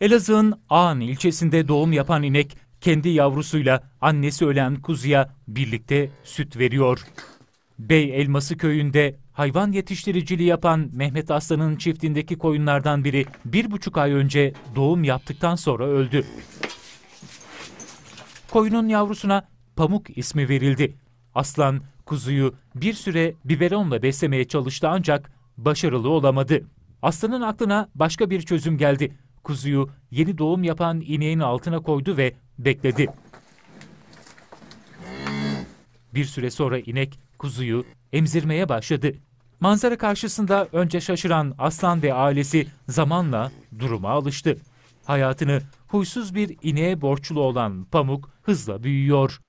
Elazığ'ın Ağan ilçesinde doğum yapan inek kendi yavrusuyla annesi ölen kuzuya birlikte süt veriyor. Bey Elması köyünde hayvan yetiştiriciliği yapan Mehmet Aslan'ın çiftindeki koyunlardan biri bir buçuk ay önce doğum yaptıktan sonra öldü. Koyunun yavrusuna Pamuk ismi verildi. Aslan kuzuyu bir süre biberonla beslemeye çalıştı ancak başarılı olamadı. Aslanın aklına başka bir çözüm geldi kuzuyu yeni doğum yapan ineğin altına koydu ve bekledi. Bir süre sonra inek kuzuyu emzirmeye başladı. Manzara karşısında önce şaşıran aslan ve ailesi zamanla duruma alıştı. Hayatını huysuz bir ineğe borçlu olan Pamuk hızla büyüyor.